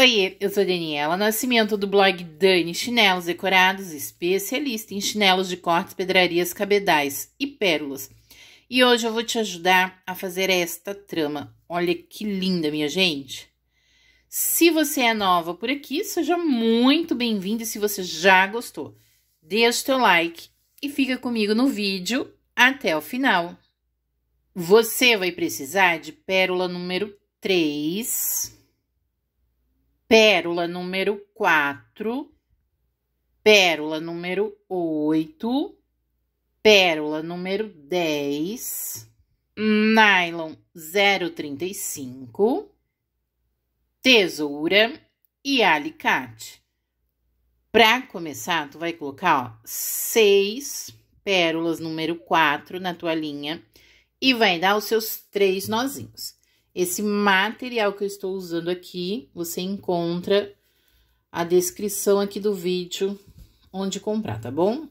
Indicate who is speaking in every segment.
Speaker 1: Oi, eu sou Daniela Nascimento do blog Dani Chinelos Decorados, especialista em chinelos de cortes, pedrarias, cabedais e pérolas. E hoje eu vou te ajudar a fazer esta trama. Olha que linda, minha gente! Se você é nova por aqui, seja muito bem-vindo e se você já gostou, deixa o teu like e fica comigo no vídeo até o final. Você vai precisar de pérola número 3 pérola número quatro, pérola número oito, pérola número dez, nylon zero trinta e cinco, tesoura e alicate. Para começar, tu vai colocar, ó, seis pérolas número quatro na tua linha e vai dar os seus três nozinhos. Esse material que eu estou usando aqui, você encontra a descrição aqui do vídeo onde
Speaker 2: comprar, tá bom?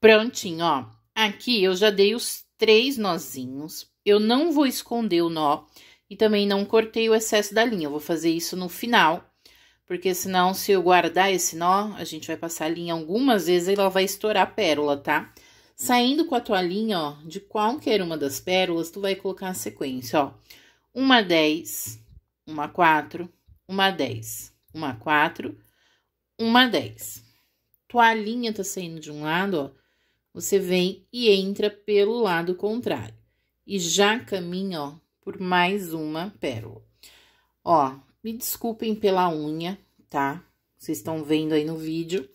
Speaker 2: Prontinho, ó. Aqui eu já
Speaker 1: dei os três nozinhos. Eu não vou esconder o nó e também não cortei o excesso da linha. Eu vou fazer isso no final porque senão, se eu guardar esse nó, a gente vai passar a linha algumas vezes e ela vai estourar a pérola, tá? Saindo com a toalhinha, ó, de qualquer uma das pérolas, tu vai colocar a sequência, ó. Uma 10, uma 4, uma 10, uma 4, uma 10. Toalhinha tá saindo de um lado, ó. Você vem e entra pelo lado contrário. E já caminha, ó, por mais uma pérola. Ó, me desculpem pela unha, tá? Vocês estão vendo aí no vídeo.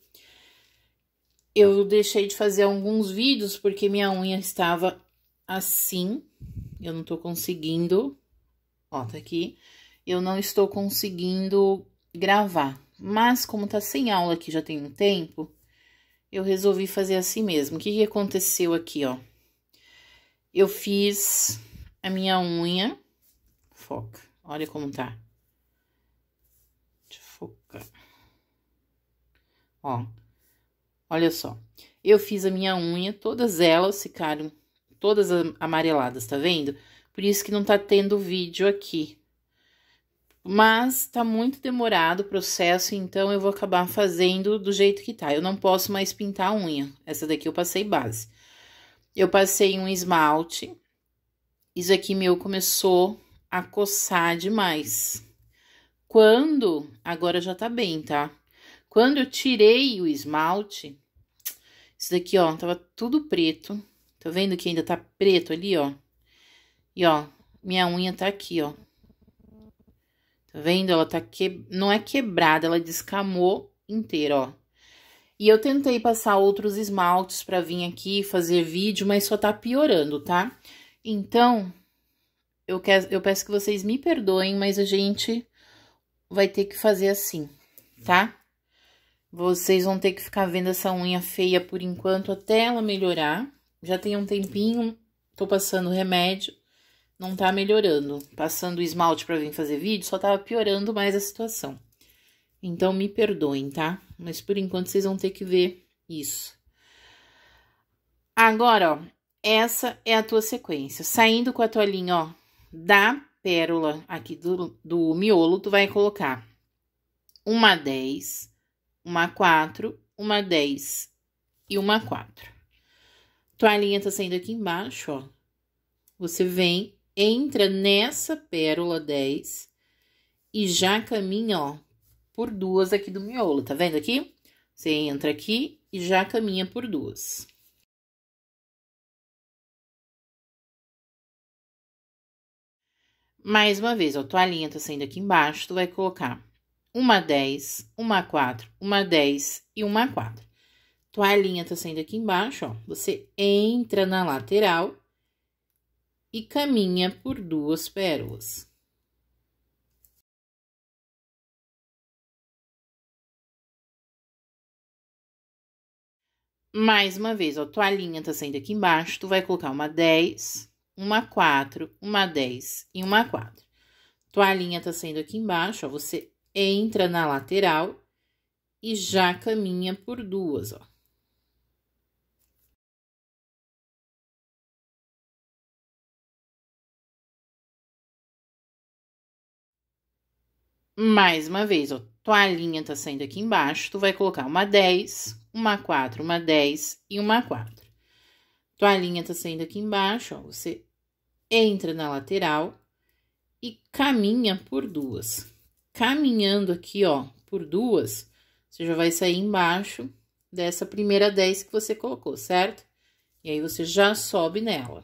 Speaker 1: Eu deixei de fazer alguns vídeos porque minha unha estava assim. Eu não tô conseguindo... Ó, tá aqui. Eu não estou conseguindo gravar. Mas, como tá sem aula aqui já tem um tempo, eu resolvi fazer assim mesmo. O que, que aconteceu aqui, ó? Eu fiz a minha unha... Foca, olha como tá. Ó, olha só. Eu fiz a minha unha, todas elas ficaram todas amareladas, tá vendo? Por isso que não tá tendo vídeo aqui. Mas tá muito demorado o processo, então eu vou acabar fazendo do jeito que tá. Eu não posso mais pintar a unha. Essa daqui eu passei base. Eu passei um esmalte. Isso aqui meu começou a coçar demais. Quando? Agora já tá bem, tá? Quando eu tirei o esmalte, isso daqui, ó, tava tudo preto. Tá vendo que ainda tá preto ali, ó? E, ó, minha unha tá aqui, ó. Tá vendo? Ela tá que... não é quebrada, ela descamou inteira, ó. E eu tentei passar outros esmaltes pra vir aqui fazer vídeo, mas só tá piorando, tá? Então, eu, quero, eu peço que vocês me perdoem, mas a gente vai ter que fazer assim, tá? Vocês vão ter que ficar vendo essa unha feia por enquanto até ela melhorar. Já tem um tempinho, tô passando remédio, não tá melhorando. Passando esmalte para vir fazer vídeo, só tava tá piorando mais a situação. Então, me perdoem, tá? Mas por enquanto vocês vão ter que ver isso. Agora, ó, essa é a tua sequência. Saindo com a toalhinha, ó, da pérola aqui do, do miolo, tu vai colocar uma 10, uma 4, uma 10 e uma 4. Toalhinha tá saindo aqui embaixo, ó. Você vem, entra nessa pérola 10 e já caminha, ó, por duas aqui do miolo, tá vendo aqui?
Speaker 2: Você entra aqui e já caminha por duas. Mais uma vez, ó, toalhinha
Speaker 1: tá saindo aqui embaixo, tu vai colocar uma 10, uma 4, uma 10 e uma 4. Toalhinha tá saindo aqui embaixo, ó. Você entra na lateral
Speaker 2: e caminha por duas pérolas. Mais uma vez, ó, toalhinha tá saindo aqui embaixo, tu vai colocar
Speaker 1: uma 10, uma 4, uma 10 e uma 4. Toalhinha tá saindo aqui embaixo, ó, você entra na lateral e já caminha
Speaker 2: por duas, ó. Mais uma vez, ó, toalhinha tá saindo aqui embaixo, tu vai colocar uma
Speaker 1: 10, uma 4, uma 10 e uma 4. Toalhinha tá saindo aqui embaixo, ó, você entra na lateral e caminha por duas caminhando aqui, ó, por duas, você já vai sair
Speaker 2: embaixo dessa primeira 10 que você colocou, certo? E aí, você já sobe nela.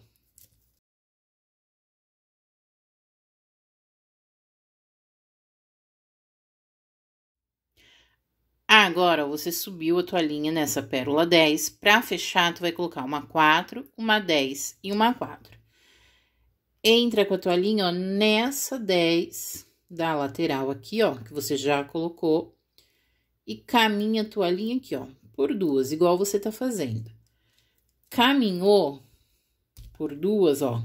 Speaker 2: Agora, você
Speaker 1: subiu a tua linha nessa pérola 10. Pra fechar, tu vai colocar uma 4, uma 10 e uma 4. Entra com a tua linha, ó, nessa 10 da lateral aqui, ó, que você já colocou, e caminha a toalhinha aqui, ó, por duas, igual você tá fazendo. Caminhou
Speaker 2: por duas, ó,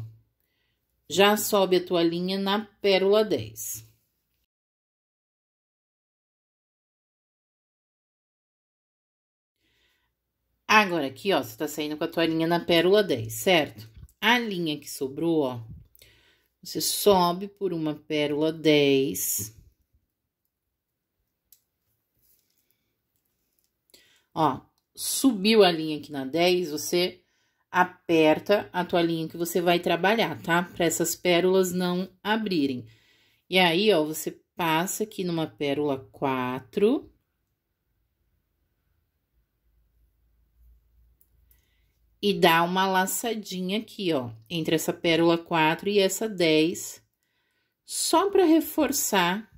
Speaker 2: já sobe a toalhinha na pérola 10. Agora, aqui, ó, você tá saindo com a toalhinha na pérola 10, certo?
Speaker 1: A linha que sobrou, ó, você sobe por uma pérola 10. Ó, subiu a linha aqui na 10, você aperta a tua linha que você vai trabalhar, tá? Para essas pérolas não abrirem. E aí, ó, você passa aqui numa pérola 4. e dá uma laçadinha aqui, ó, entre essa pérola 4 e essa 10, só para reforçar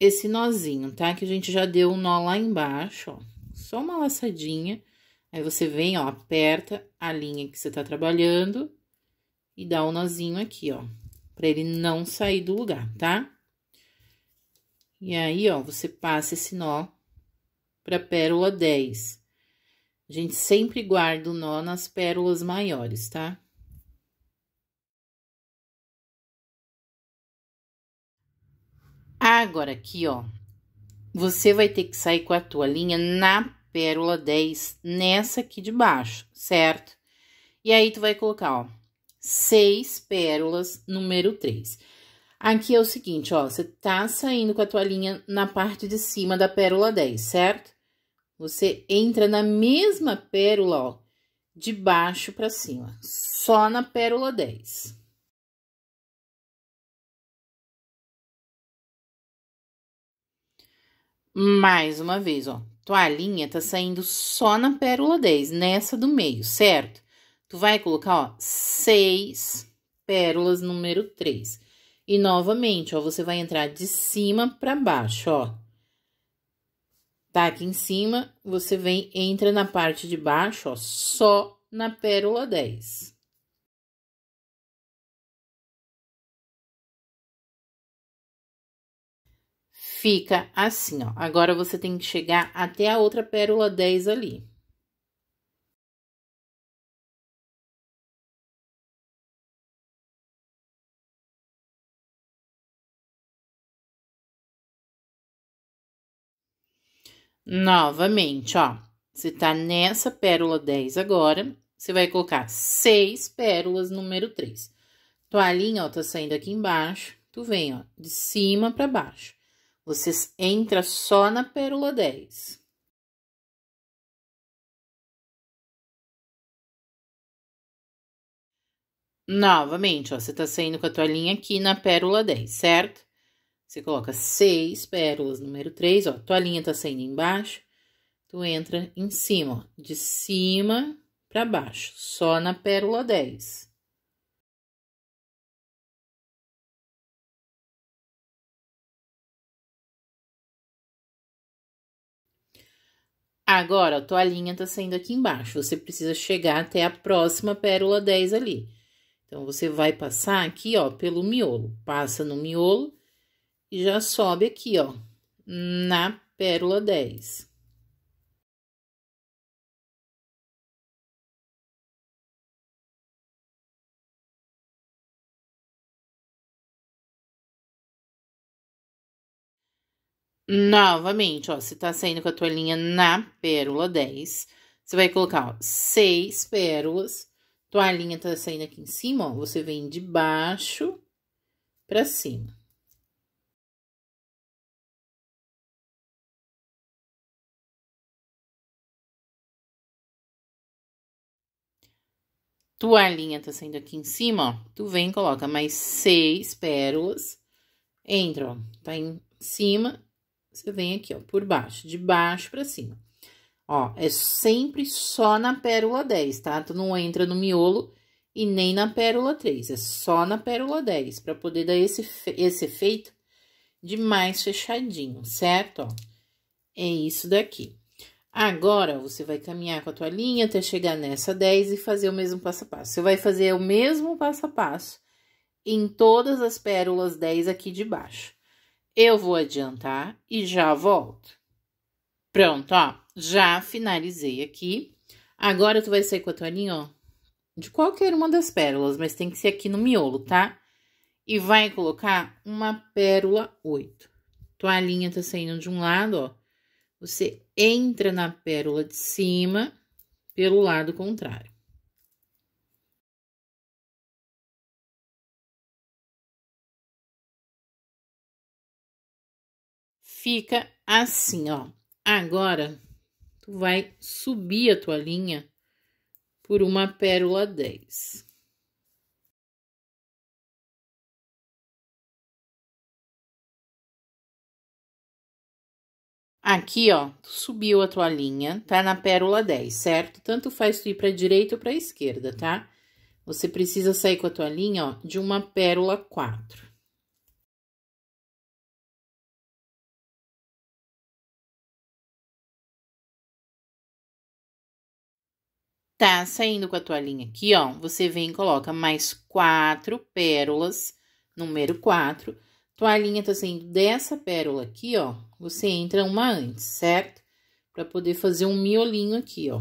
Speaker 1: esse nozinho, tá? Que a gente já deu um nó lá embaixo, ó, só uma laçadinha. Aí você vem, ó, aperta a linha que você tá trabalhando e dá um nozinho aqui, ó, para ele não sair do lugar, tá? E aí, ó, você passa esse nó pra pérola 10. A gente sempre guarda o nó nas pérolas
Speaker 2: maiores, tá? Agora aqui, ó, você vai ter que sair com a tua
Speaker 1: linha na pérola 10, nessa aqui de baixo, certo? E aí, tu vai colocar, ó, seis pérolas número 3. Aqui é o seguinte, ó, você tá saindo com a tua linha na parte de cima da pérola 10, certo? Você entra na mesma pérola, ó, de baixo para
Speaker 2: cima, só na pérola 10. Mais uma vez, ó,
Speaker 1: tua linha tá saindo só na pérola 10, nessa do meio, certo? Tu vai colocar, ó, seis pérolas número 3. E novamente, ó, você vai entrar de cima para baixo, ó. Tá aqui
Speaker 2: em cima, você vem, entra na parte de baixo, ó, só na pérola 10. Fica assim, ó. Agora, você tem que chegar até a outra pérola 10 ali. Novamente, ó. Você tá nessa pérola 10 agora, você vai colocar
Speaker 1: seis pérolas número 3. Toalhinha, ó, tá saindo aqui embaixo. Tu vem,
Speaker 2: ó, de cima para baixo. Você entra só na pérola 10. Novamente, ó, você tá saindo com a toalhinha aqui na pérola 10,
Speaker 1: certo? Você coloca seis pérolas, número três, ó. Tua linha tá saindo embaixo,
Speaker 2: tu entra em cima, ó. De cima para baixo, só na pérola 10. Agora, a tua linha tá saindo aqui embaixo. Você precisa chegar até a próxima
Speaker 1: pérola 10 ali. Então, você vai passar aqui, ó, pelo miolo. Passa no miolo
Speaker 2: e já sobe aqui, ó, na pérola 10. Novamente, ó, você tá saindo com a tua
Speaker 1: linha na pérola 10, você vai colocar, ó, seis pérolas,
Speaker 2: tua linha tá saindo aqui em cima, ó, você vem de baixo pra cima. tua linha tá saindo aqui em cima, ó, tu vem coloca mais seis pérolas,
Speaker 1: entra, ó, tá em cima, você vem aqui, ó, por baixo, de baixo pra cima. Ó, é sempre só na pérola 10, tá? Tu não entra no miolo e nem na pérola 3, é só na pérola 10, pra poder dar esse, esse efeito de mais fechadinho, certo? Ó, é isso daqui. Agora você vai caminhar com a tua linha até chegar nessa 10 e fazer o mesmo passo a passo. Você vai fazer o mesmo passo a passo em todas as pérolas 10 aqui de baixo. Eu vou adiantar e já volto. Pronto, ó, já finalizei aqui. Agora tu vai sair com a tua linha, ó, de qualquer uma das pérolas, mas tem que ser aqui no miolo, tá? E vai colocar uma pérola 8. Tua linha tá saindo de um lado, ó você
Speaker 2: entra na pérola de cima pelo lado contrário. Fica assim, ó. Agora, tu vai subir a tua linha por uma pérola 10. Aqui, ó, tu subiu
Speaker 1: a tua linha, tá na pérola 10, certo? Tanto faz tu ir pra direita ou pra esquerda, tá?
Speaker 2: Você precisa sair com a tua linha, ó, de uma pérola 4. Tá saindo com a tua linha aqui,
Speaker 1: ó, você vem e coloca mais quatro pérolas, número 4, Toalhinha tá saindo dessa pérola aqui, ó. Você entra uma antes, certo?
Speaker 2: Pra poder fazer um miolinho aqui, ó.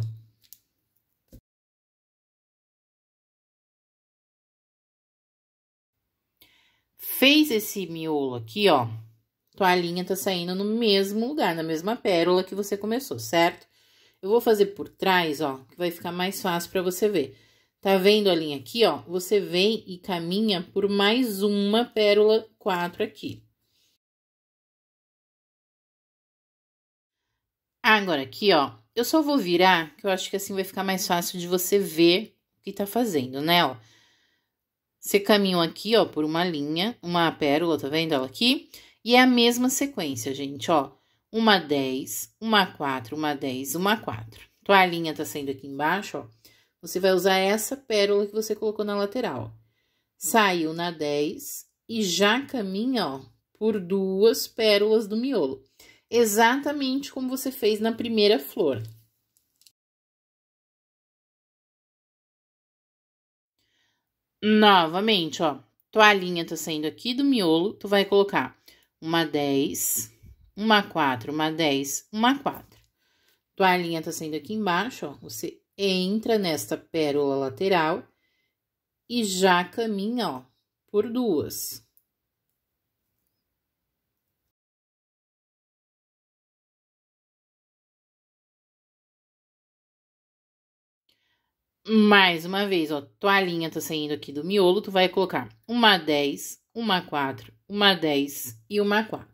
Speaker 2: Fez esse
Speaker 1: miolo aqui, ó. Toalhinha tá saindo no mesmo lugar, na mesma pérola que você começou, certo? Eu vou fazer por trás, ó, que vai ficar mais fácil pra você ver. Tá vendo a linha aqui, ó? Você vem e caminha por mais uma pérola 4 aqui. Agora aqui, ó, eu só vou virar, que eu acho que assim vai ficar mais fácil de você ver o que tá fazendo, né, ó. Você caminhou aqui, ó, por uma linha, uma pérola, tá vendo ela aqui? E é a mesma sequência, gente, ó. Uma 10, uma 4, uma 10, uma 4. Então, a linha tá sendo aqui embaixo, ó você vai usar essa pérola que você colocou na lateral. Saiu na 10 e já caminha, ó, por duas pérolas do miolo. Exatamente como você fez na
Speaker 2: primeira flor. Novamente, ó, toalhinha tá saindo aqui do miolo, tu vai
Speaker 1: colocar uma 10, uma 4, uma 10, uma 4. Toalhinha tá saindo aqui embaixo, ó, você entra nesta pérola lateral
Speaker 2: e já caminha, ó, por duas. Mais uma vez, ó,
Speaker 1: toalhinha tá saindo aqui do miolo, tu vai colocar uma 10, uma 4, uma 10 e uma 4.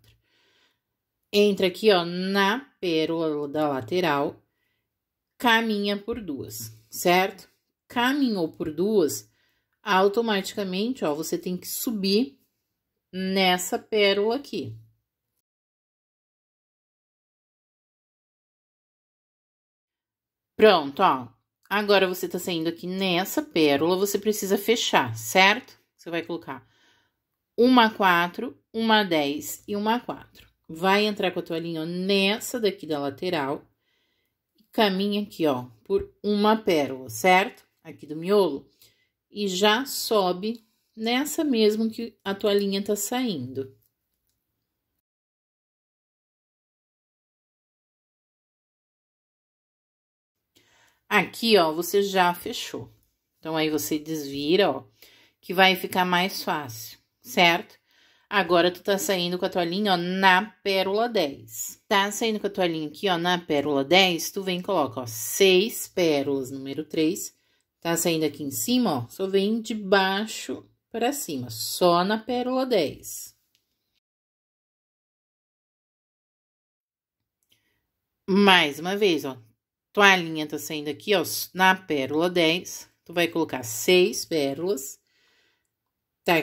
Speaker 1: Entra aqui, ó, na pérola da lateral caminha por duas, certo? Caminhou por duas, automaticamente, ó, você tem que subir nessa
Speaker 2: pérola aqui. Pronto, ó. Agora você tá saindo aqui nessa
Speaker 1: pérola, você precisa fechar, certo? Você vai colocar uma 4, uma 10 e uma 4. Vai entrar com a tua linha nessa daqui da lateral caminha aqui, ó, por uma pérola, certo? Aqui do miolo.
Speaker 2: E já sobe nessa mesmo que a tua linha tá saindo. Aqui, ó, você já fechou. Então, aí
Speaker 1: você desvira, ó, que vai ficar mais fácil, certo? Agora tu tá saindo com a tua linha, ó, na pérola 10. Tá saindo com a tua linha aqui, ó, na pérola 10, tu vem e coloca, ó, 6 pérolas número 3. Tá saindo aqui em cima, ó, só vem de baixo pra cima, só na pérola 10. Mais uma vez, ó, tua linha tá saindo aqui, ó, na pérola 10. Tu vai colocar 6 pérolas. Tá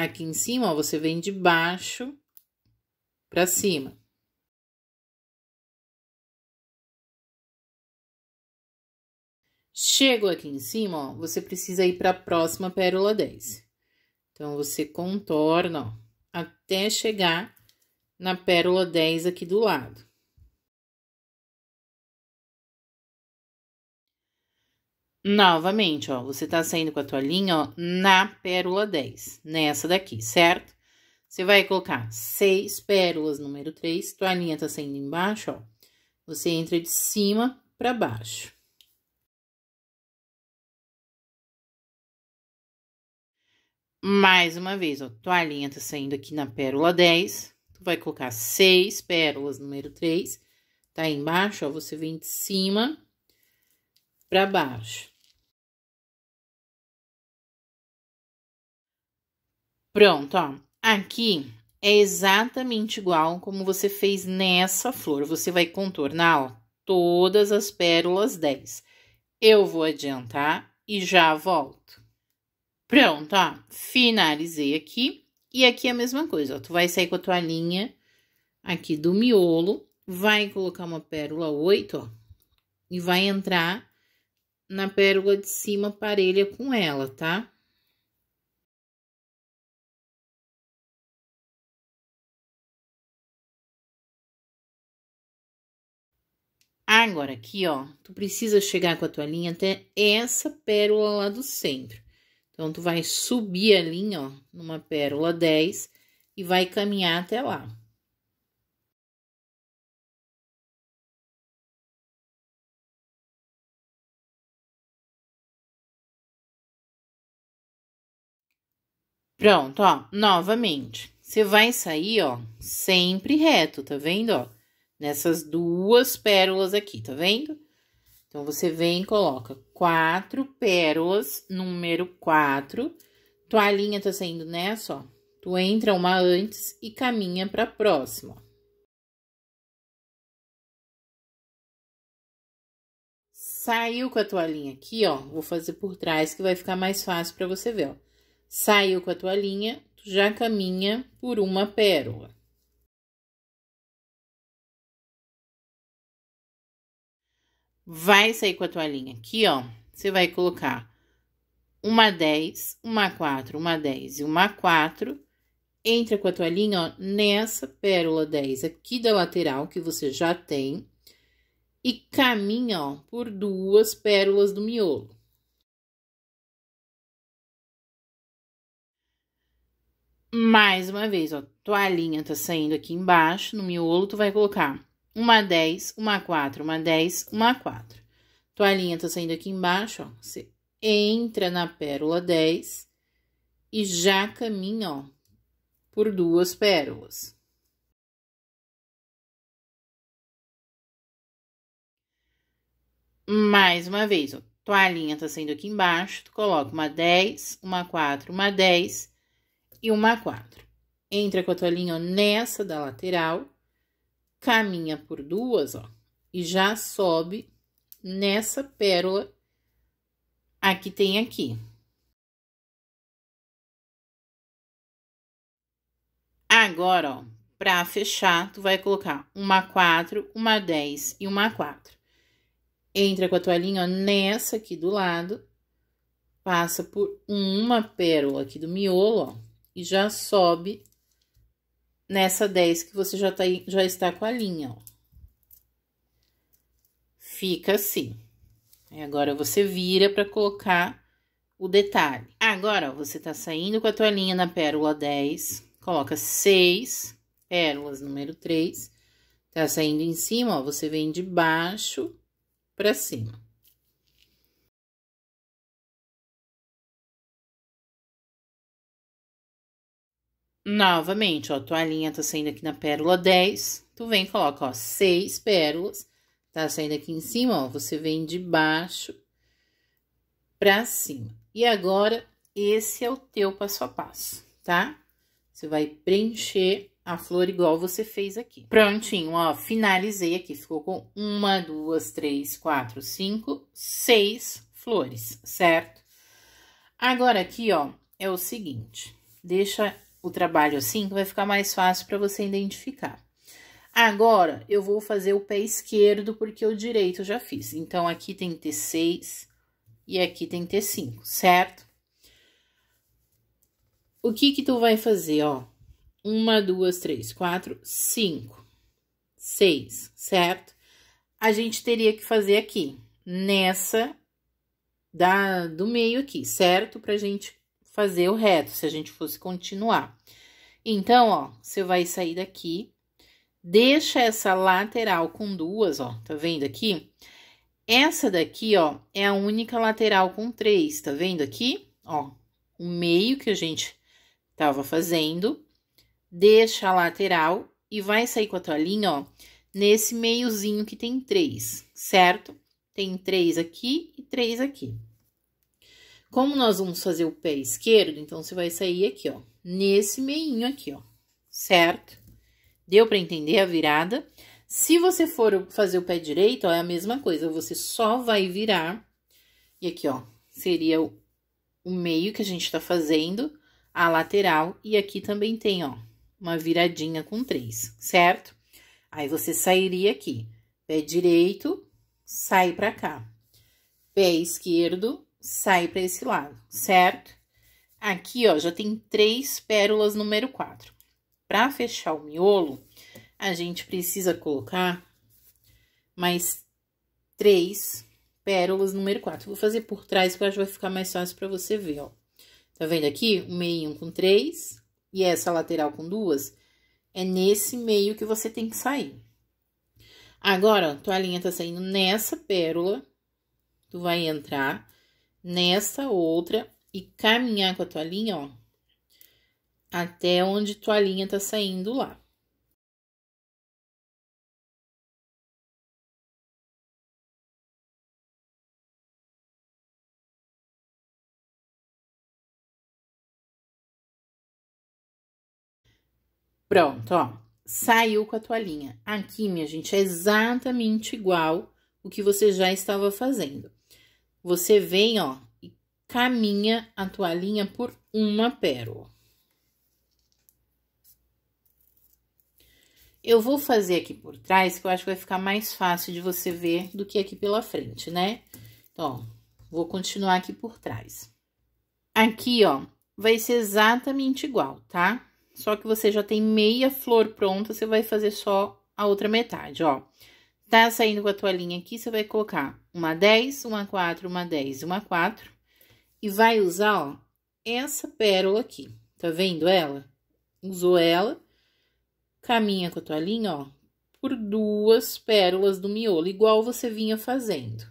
Speaker 1: Aqui em cima, ó, você vem de
Speaker 2: baixo para cima. Chego aqui em cima, ó, você precisa
Speaker 1: ir para a próxima pérola 10. Então, você contorna, ó, até chegar na pérola 10 aqui do lado.
Speaker 2: Novamente, ó, você tá
Speaker 1: saindo com a tua linha, ó, na pérola 10, nessa daqui, certo? Você vai colocar seis pérolas número 3, tua linha tá saindo embaixo, ó. Você entra
Speaker 2: de cima para baixo. Mais uma vez, ó, tua linha tá saindo aqui na
Speaker 1: pérola 10, tu vai colocar seis pérolas número 3, tá embaixo, ó,
Speaker 2: você vem de cima para baixo. Pronto, ó. Aqui
Speaker 1: é exatamente igual como você fez nessa flor. Você vai contornar ó, todas as pérolas 10. Eu vou adiantar e já volto. Pronto, ó. Finalizei aqui. E aqui é a mesma coisa, ó. Tu vai sair com a tua linha aqui do miolo, vai colocar uma pérola 8, ó. E vai entrar na pérola de cima parelha com
Speaker 2: ela, tá? Agora, aqui, ó, tu precisa chegar com a tua linha até essa pérola lá do
Speaker 1: centro. Então, tu vai subir a linha, ó, numa pérola 10 e vai
Speaker 2: caminhar até lá. Pronto, ó, novamente. Você vai
Speaker 1: sair, ó, sempre reto, tá vendo, ó? Nessas duas pérolas aqui, tá vendo? Então, você vem e coloca quatro pérolas, número quatro. toalhinha tá saindo nessa, ó. Tu entra uma antes
Speaker 2: e caminha pra próxima, ó. Saiu com a toalhinha aqui, ó, vou fazer por trás que vai ficar mais fácil pra você ver, ó. Saiu com a toalhinha, tu já caminha por uma pérola. Vai sair com a toalhinha aqui, ó. Você vai colocar
Speaker 1: uma 10, uma 4, uma 10 e uma 4. Entra com a toalhinha, ó, nessa pérola 10 aqui da lateral que você já tem.
Speaker 2: E caminha, ó, por duas pérolas do miolo. Mais uma vez, ó,
Speaker 1: toalhinha tá saindo aqui embaixo, no miolo, tu vai colocar uma 10, uma 4, uma 10, uma 4. Toalhinha tá saindo aqui embaixo, ó, você entra na
Speaker 2: pérola 10 e já caminha, ó, por duas pérolas. Mais uma vez, ó, toalhinha tá saindo aqui embaixo, tu coloca
Speaker 1: uma 10, uma 4, uma 10 e uma quatro. Entra com a toalhinha nessa da lateral, caminha por duas, ó, e já
Speaker 2: sobe nessa pérola aqui tem aqui.
Speaker 1: Agora, ó, pra fechar, tu vai colocar uma quatro, uma dez e uma quatro. Entra com a toalhinha ó, nessa aqui do lado, passa por uma pérola aqui do miolo, ó e já sobe nessa 10 que você já, tá, já está com a linha, ó. Fica assim. E agora, você vira para colocar o detalhe. Agora, ó, você tá saindo com a tua linha na pérola 10, coloca 6 pérolas número 3, tá saindo em cima, ó, você vem de baixo
Speaker 2: para cima. Novamente, ó,
Speaker 1: tua linha tá saindo aqui na pérola 10. Tu vem e coloca, ó, 6 pérolas. Tá saindo aqui em cima, ó. Você vem de baixo pra cima. E agora, esse é o teu passo a passo, tá? Você vai preencher a flor igual você fez aqui. Prontinho, ó, finalizei aqui. Ficou com uma, duas, três, quatro, cinco, seis flores, certo? Agora aqui, ó, é o seguinte. Deixa o trabalho assim, que vai ficar mais fácil para você identificar. Agora, eu vou fazer o pé esquerdo, porque o direito eu já fiz. Então, aqui tem que ter 6 e aqui tem que ter 5, certo? O que que tu vai fazer, ó? Uma, duas, três, quatro, cinco, seis, certo? A gente teria que fazer aqui, nessa da, do meio aqui, certo? Pra gente fazer o reto, se a gente fosse continuar. Então, ó, você vai sair daqui, deixa essa lateral com duas, ó, tá vendo aqui? Essa daqui, ó, é a única lateral com três, tá vendo aqui? Ó, o meio que a gente tava fazendo, deixa a lateral e vai sair com a toalhinha, ó, nesse meiozinho que tem três, certo? Tem três aqui e três aqui. Como nós vamos fazer o pé esquerdo, então, você vai sair aqui, ó, nesse meinho aqui, ó, certo? Deu para entender a virada? Se você for fazer o pé direito, ó, é a mesma coisa, você só vai virar, e aqui, ó, seria o, o meio que a gente tá fazendo, a lateral, e aqui também tem, ó, uma viradinha com três, certo? Aí, você sairia aqui, pé direito, sai pra cá, pé esquerdo, sai para esse lado, certo? Aqui, ó, já tem três pérolas número quatro. Para fechar o miolo, a gente precisa colocar mais três pérolas número quatro. Vou fazer por trás, porque acho que vai ficar mais fácil para você ver, ó. Tá vendo aqui? O meio com três e essa lateral com duas. É nesse meio que você tem que sair. Agora, ó, tua linha tá saindo nessa pérola. Tu vai entrar nessa outra
Speaker 2: e caminhar com a toalhinha, ó, até onde a toalhinha tá saindo lá. Pronto, ó, saiu com a toalhinha. Aqui, minha gente, é exatamente igual
Speaker 1: o que você já estava fazendo. Você vem, ó, e caminha a toalhinha por uma pérola. Eu vou fazer aqui por trás, que eu acho que vai ficar mais fácil de você ver do que aqui pela frente, né? Então, vou continuar aqui por trás. Aqui, ó, vai ser exatamente igual, tá? Só que você já tem meia flor pronta, você vai fazer só a outra metade, ó. Tá saindo com a toalhinha aqui, você vai colocar uma 10, uma 4, uma 10, uma 4. E vai usar, ó, essa pérola aqui. Tá vendo ela? Usou ela. Caminha com a toalhinha, ó, por duas pérolas do miolo, igual
Speaker 2: você vinha fazendo.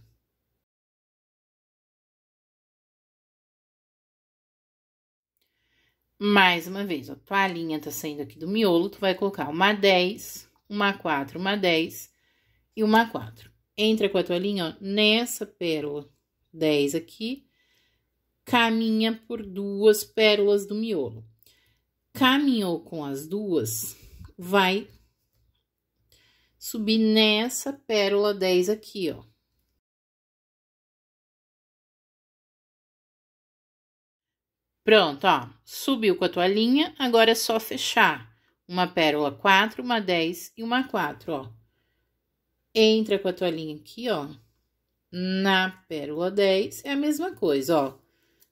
Speaker 2: Mais uma vez, ó, toalhinha tá saindo aqui do miolo,
Speaker 1: tu vai colocar uma 10, uma 4, uma 10 e uma 4. Entra com a toalhinha ó, nessa pérola 10 aqui, caminha por duas pérolas do miolo. Caminhou com as duas,
Speaker 2: vai subir nessa pérola 10 aqui, ó. Pronto, ó, subiu com a toalhinha, agora é só fechar.
Speaker 1: Uma pérola 4, uma 10 e uma 4, ó entra com a toalhinha aqui, ó, na pérola 10, é a mesma coisa, ó.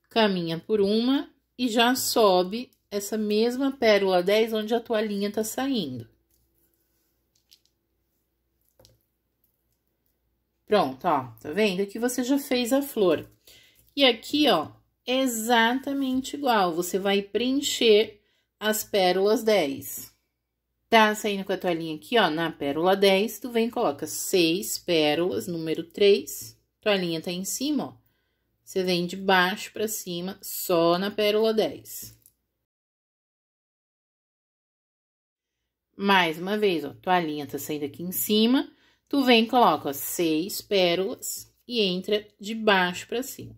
Speaker 1: Caminha por uma e já sobe essa mesma pérola 10 onde a toalhinha tá saindo. Pronto, ó, tá vendo? Aqui você já fez a flor. E aqui, ó, exatamente igual, você vai preencher as pérolas 10. Tá saindo com a toalhinha aqui, ó, na pérola 10, tu vem e coloca seis pérolas, número 3, toalhinha tá em cima, ó. Você vem de baixo pra cima, só na pérola 10. Mais uma vez, ó, toalhinha tá saindo aqui em cima, tu vem e coloca, seis pérolas e entra de baixo pra cima.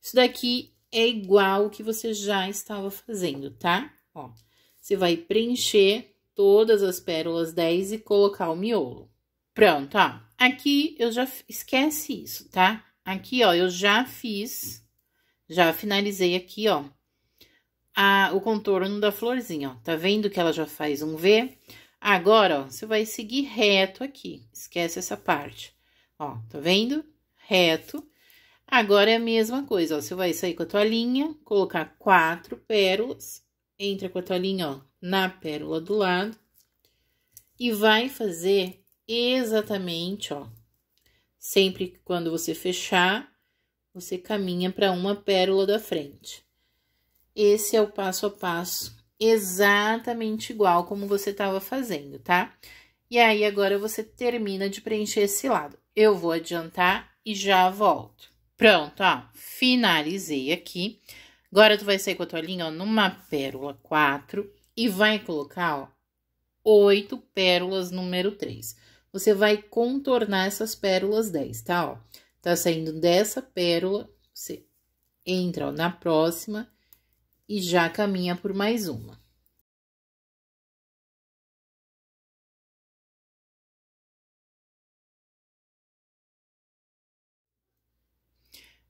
Speaker 1: Isso daqui é igual o que você já estava fazendo, tá? Ó, você vai preencher todas as pérolas 10 e colocar o miolo. Pronto, ó. Aqui eu já esquece isso, tá? Aqui, ó, eu já fiz, já finalizei aqui, ó, a, o contorno da florzinha, ó. Tá vendo que ela já faz um V? Agora, ó, você vai seguir reto aqui. Esquece essa parte. Ó, tá vendo? Reto. Agora é a mesma coisa, ó. Você vai sair com a tua linha, colocar quatro pérolas, entra com a tua linha, ó, na pérola do lado e vai fazer exatamente, ó. Sempre que quando você fechar, você caminha para uma pérola da frente. Esse é o passo a passo exatamente igual como você estava fazendo, tá? E aí agora você termina de preencher esse lado. Eu vou adiantar e já volto. Pronto, ó, finalizei aqui. Agora, tu vai sair com a tua linha, ó, numa pérola 4 e vai colocar ó, oito pérolas número 3. Você vai contornar essas pérolas 10, tá? Ó, tá saindo dessa pérola, você entra ó, na
Speaker 2: próxima e já caminha por mais uma.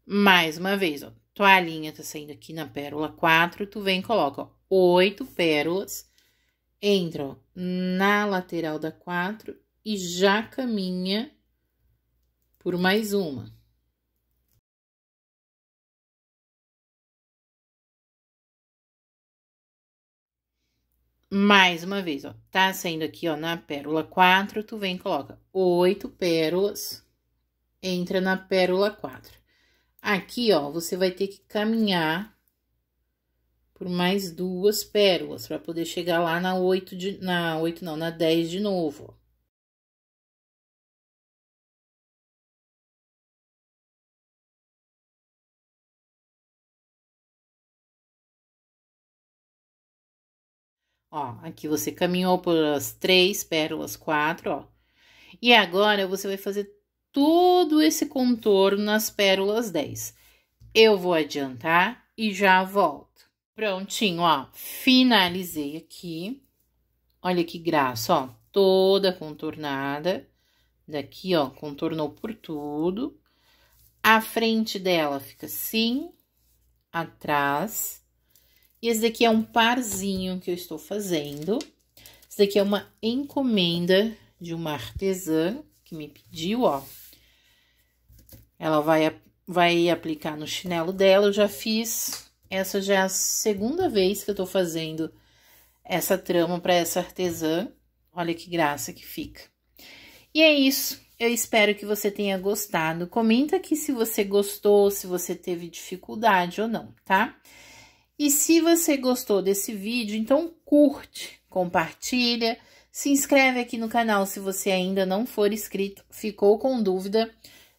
Speaker 2: Mais uma vez, ó, toalhinha tá
Speaker 1: saindo aqui na pérola 4, tu vem e coloca, ó, oito pérolas, entra na lateral da quatro e já caminha
Speaker 2: por mais uma. Mais uma
Speaker 1: vez, ó, tá saindo aqui, ó, na pérola 4, tu vem coloca oito pérolas, entra na pérola 4. Aqui, ó, você vai ter que caminhar por mais duas pérolas para poder chegar lá na 8 de
Speaker 2: na 8 não, na 10 de novo. Ó, aqui você
Speaker 1: caminhou por as três pérolas, quatro, ó.
Speaker 2: E agora você vai fazer
Speaker 1: todo esse contorno nas pérolas 10. Eu vou adiantar e já volto. Prontinho, ó. Finalizei aqui. Olha que graça, ó. Toda contornada. Daqui, ó, contornou por tudo. A frente dela fica assim, atrás. E esse daqui é um parzinho que eu estou fazendo. Esse daqui é uma encomenda de uma artesã que me pediu, ó. Ela vai, vai aplicar no chinelo dela, eu já fiz essa já é a segunda vez que eu tô fazendo essa trama para essa artesã. Olha que graça que fica. E é isso. Eu espero que você tenha gostado. Comenta aqui se você gostou, se você teve dificuldade ou não, tá? E se você gostou desse vídeo, então curte, compartilha, se inscreve aqui no canal se você ainda não for inscrito, ficou com dúvida,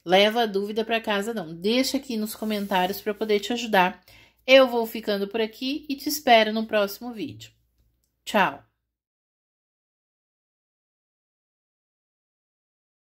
Speaker 1: leva a dúvida para casa não, deixa aqui nos comentários para poder te ajudar
Speaker 2: eu vou ficando por aqui e te espero no próximo vídeo. Tchau!